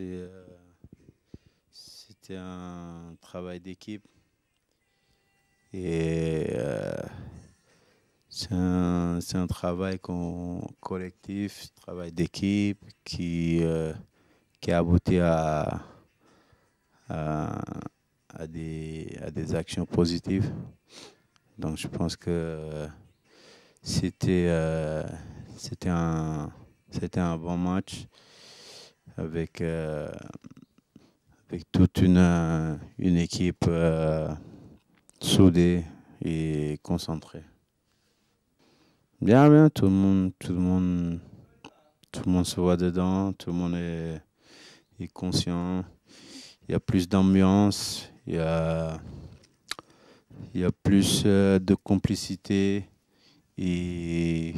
Euh, c'était un travail d'équipe. Et euh, c'est un, travail collectif, collectif, travail d'équipe qui, a euh, abouti à, des, actions positives. Donc je pense que c'était un bon match avec, euh, avec toute une, une équipe euh, soudée et concentrée. Bien, bien, tout le monde, tout le monde, tout le monde se voit dedans, tout le monde est, conscient. Il y a plus d'ambiance, il y a, il y a plus euh, de complicité et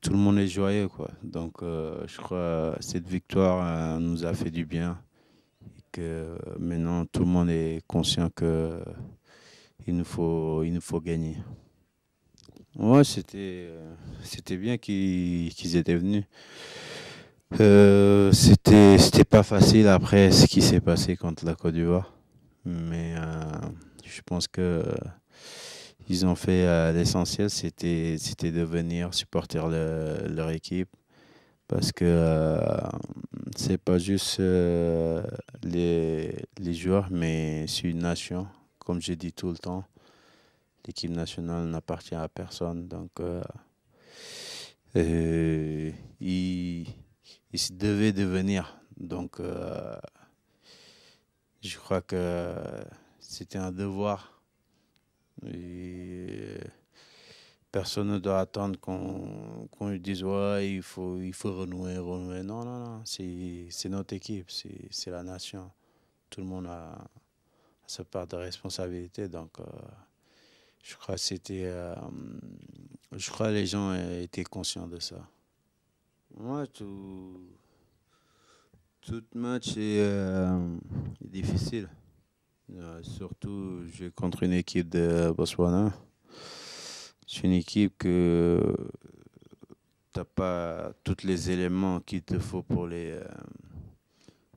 tout le monde est joyeux. Quoi. Donc, euh, je crois que cette victoire euh, nous a fait du bien. que euh, maintenant, tout le monde est conscient que il nous faut, il nous faut gagner. Moi c'était, c'était bien qu'ils, étaient venus. c'était, c'était pas facile après ce qui s'est passé contre la Côte d'Ivoire. Mais je pense que ils ont fait euh, l'essentiel, c'était de venir supporter leur équipe. Parce que euh, c'est pas juste euh, les, joueurs, mais c'est une nation. Comme j'ai dit tout le temps, l'équipe nationale n'appartient à personne. Donc, ils, ils devaient devenir. Donc, je crois que c'était un devoir Personne ne doit attendre qu'on dise ouais, il faut, il faut renouer, renouer. Non, non, non. C'est notre équipe, c'est la nation. Tout le monde a, sa part de responsabilité. Donc, euh, je crois que c'était. Euh, je crois les gens étaient conscients de ça. Moi, tout, match est euh, difficile. surtout, je contre une équipe de Botswana. C'est une équipe que tu n'as pas tous les éléments qu'il te faut pour les, euh,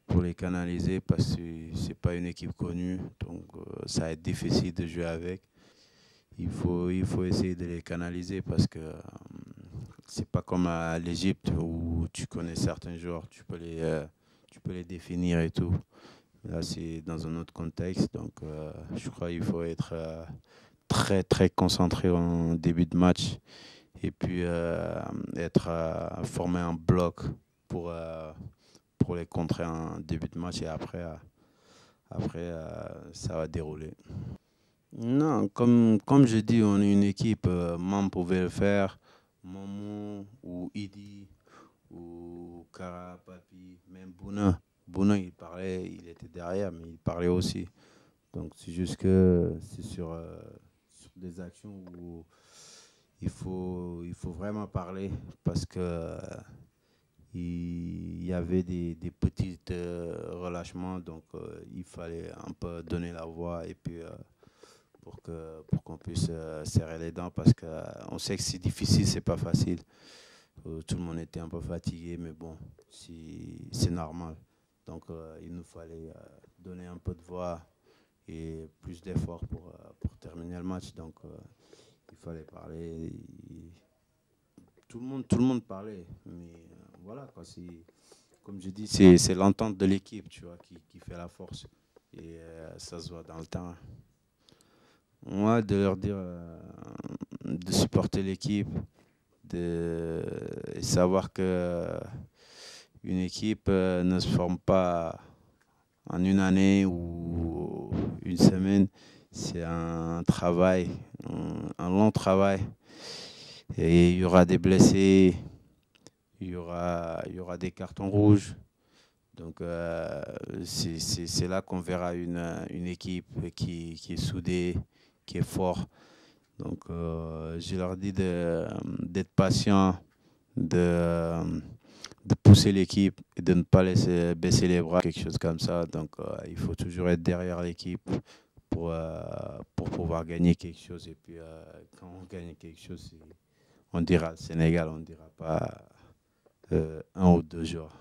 pour les canaliser parce que ce n'est pas une équipe connue. Donc, euh, ça va être difficile de jouer avec. Il faut, il faut essayer de les canaliser parce que euh, ce n'est pas comme à l'Égypte où tu connais certains joueurs, tu peux les, tu peux les définir et tout. Là, c'est dans un autre contexte, donc je crois qu'il faut être très très concentré en début de match et puis euh, être euh, formé en bloc pour, euh, pour les contrer en début de match et après, après ça va dérouler. Non, comme, comme je dis, on est une équipe. Mam pouvait le faire, Momo ou Idi ou Kara, Papi, même Bouna. Bouna, il parlait, il était derrière, mais il parlait aussi. Donc c'est juste que c'est sur des actions où il faut, il faut vraiment parler parce que euh, il y avait des, des petits euh, relâchements, donc euh, il fallait un peu donner la voix et puis pour que qu'on puisse serrer les dents parce qu'on on sait que c'est difficile, c'est pas facile. tout le monde était un peu fatigué, mais bon, si, c'est normal. Donc il nous fallait donner un peu de voix et plus d'efforts pour terminé le match, donc euh, il fallait parler. Tout, le monde, tout le monde parlait, mais euh, voilà, comme je dis, c'est l'entente de l'équipe tu vois, qui, fait la force. Et euh, ça se voit dans le temps. Moi, de leur dire de supporter l'équipe, de savoir que une équipe ne se forme pas en une année ou une semaine. C'est un travail, un, long travail. Et il y aura des blessés, il y aura, des cartons rouges. Donc euh, c'est là qu'on verra une, équipe qui, est soudée, qui est forte. Donc euh, je leur dis d'être patient, de, pousser l'équipe et de ne pas laisser baisser les bras, quelque chose comme ça. Donc euh, il faut toujours être derrière l'équipe, pour, euh, pour pouvoir gagner quelque chose. Et puis, euh, quand on gagne quelque chose, on dira le Sénégal, on ne dira pas euh, un ou deux jours.